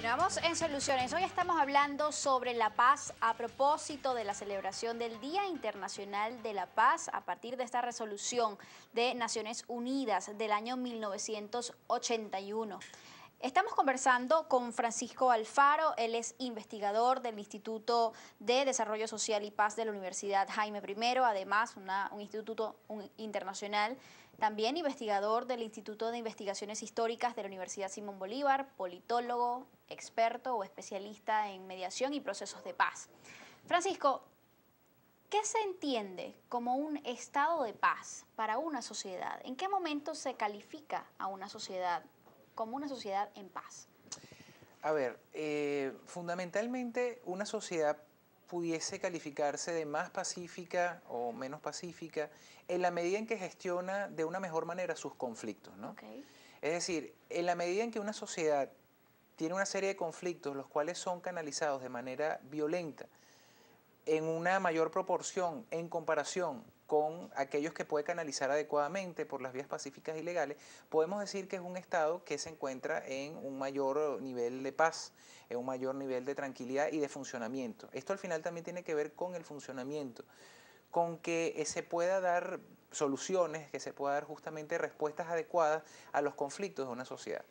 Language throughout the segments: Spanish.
Continuamos en Soluciones. Hoy estamos hablando sobre la paz a propósito de la celebración del Día Internacional de la Paz a partir de esta resolución de Naciones Unidas del año 1981. Estamos conversando con Francisco Alfaro, él es investigador del Instituto de Desarrollo Social y Paz de la Universidad Jaime I, además un instituto internacional, también investigador del Instituto de Investigaciones Históricas de la Universidad Simón Bolívar, politólogo, experto o especialista en mediación y procesos de paz. Francisco, ¿qué se entiende como un estado de paz para una sociedad? ¿En qué momento se califica a una sociedad como una sociedad en paz? A ver, eh, fundamentalmente una sociedad pudiese calificarse de más pacífica o menos pacífica en la medida en que gestiona de una mejor manera sus conflictos. Es decir, en la medida en que una sociedad tiene una serie de conflictos los cuales son canalizados de manera violenta en una mayor proporción en comparación con aquellos que puede canalizar adecuadamente por las vías pacíficas y legales, podemos decir que es un Estado que se encuentra en un mayor nivel de paz, en un mayor nivel de tranquilidad y de funcionamiento. Esto al final también tiene que ver con el funcionamiento, con que eh, se pueda dar soluciones, que se pueda dar justamente respuestas adecuadas a los conflictos de una sociedad.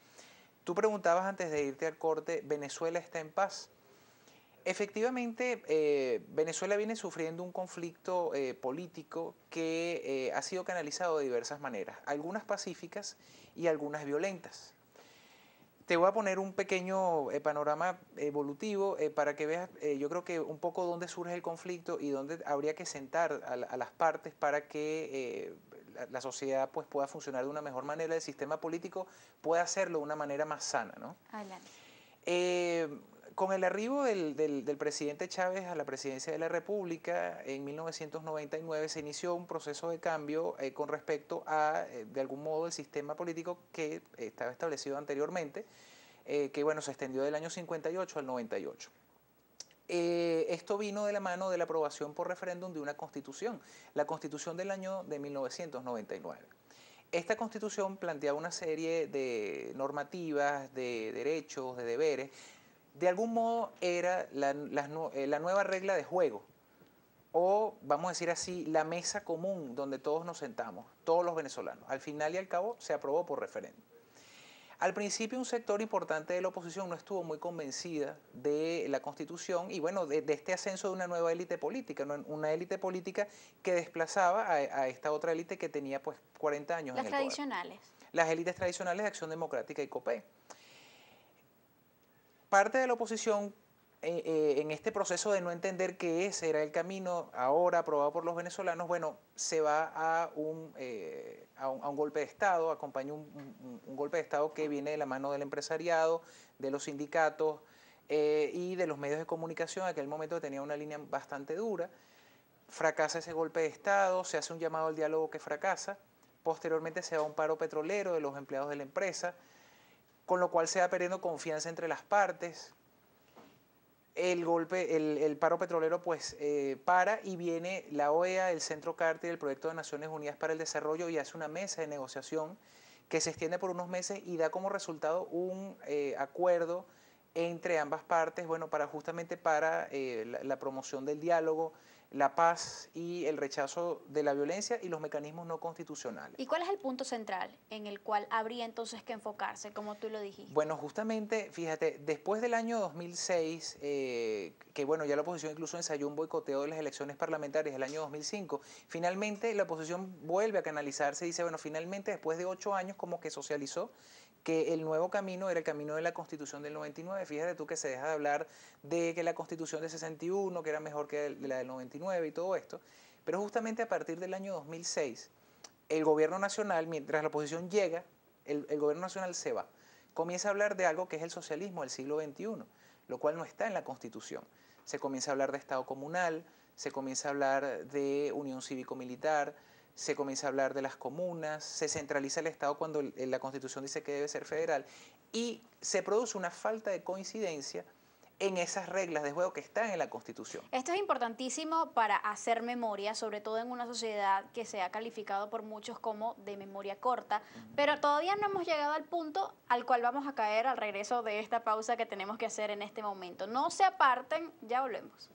Tú preguntabas antes de irte al corte, ¿Venezuela está en paz? Efectivamente, eh, Venezuela viene sufriendo un conflicto eh, político que eh, ha sido canalizado de diversas maneras, algunas pacíficas y algunas violentas. Te voy a poner un pequeño panorama evolutivo para que veas, yo creo que un poco dónde surge el conflicto y dónde habría que sentar a, las partes para que la, sociedad pues, pueda funcionar de una mejor manera, el sistema político pueda hacerlo de una manera más sana. ¿no? Adelante con el arribo del, presidente Chávez a la presidencia de la República en 1999 se inició un proceso de cambio eh, con respecto a, eh, de algún modo, el sistema político que estaba establecido anteriormente, eh, que bueno, se extendió del año 58 al 98. esto vino de la mano de la aprobación por referéndum de una constitución, la constitución del año de 1999. Esta constitución planteaba una serie de normativas, de derechos, de deberes de algún modo era eh, la, nueva regla de juego, o vamos a decir así, la mesa común donde todos nos sentamos, todos los venezolanos. Al final y al cabo se aprobó por referéndum. Al principio un sector importante de la oposición no estuvo muy convencida de la constitución y bueno, de, este ascenso de una nueva élite política, una élite política que desplazaba a, esta otra élite que tenía pues 40 años. Las tradicionales. Las élites tradicionales de Acción Democrática y COPE parte de la oposición eh, eh, en este proceso de no entender que ese era el camino ahora aprobado por los venezolanos, bueno, se va a un, eh, golpe de Estado, acompaña un, golpe de Estado que viene de la mano del empresariado, de los sindicatos y de los medios de comunicación. En aquel momento tenía una línea bastante dura. Fracasa ese golpe de Estado, se hace un llamado al diálogo que fracasa. Posteriormente se va a un paro petrolero de los empleados de la empresa con lo cual se va perdiendo confianza entre las partes. El golpe, el, paro petrolero pues eh, para y viene la OEA, el Centro Carter, el Proyecto de Naciones Unidas para el Desarrollo y hace una mesa de negociación que se extiende por unos meses y da como resultado un eh, acuerdo entre ambas partes, bueno, para justamente para eh, la promoción del diálogo, la paz y el rechazo de la violencia y los mecanismos no constitucionales. ¿Y cuál es el punto central en el cual habría entonces que enfocarse, como tú lo dijiste? Bueno, justamente, fíjate, después del año 2006, eh, que bueno, ya la oposición incluso ensayó un boicoteo de las elecciones parlamentarias del año 2005, finalmente la oposición vuelve a canalizarse y dice, bueno, finalmente después de ocho años como que socializó que el nuevo camino era el camino de la Constitución del 99. Fíjate tú que se deja de hablar de que la Constitución del 61, que era mejor que la del 99, y todo esto, pero justamente a partir del año 2006, el gobierno nacional, mientras la oposición llega, el, el gobierno nacional se va. Comienza a hablar de algo que es el socialismo del siglo XXI, lo cual no está en la Constitución. Se comienza a hablar de Estado comunal, se comienza a hablar de unión cívico-militar, se comienza a hablar de las comunas, se centraliza el Estado cuando la Constitución dice que debe ser federal y se produce una falta de coincidencia en esas reglas de juego que están en la Constitución. Esto es importantísimo para hacer memoria, sobre todo en una sociedad que se ha calificado por muchos como de memoria corta, pero todavía no hemos llegado al punto al cual vamos a caer al regreso de esta pausa que tenemos que hacer en este momento. No se aparten, ya volvemos.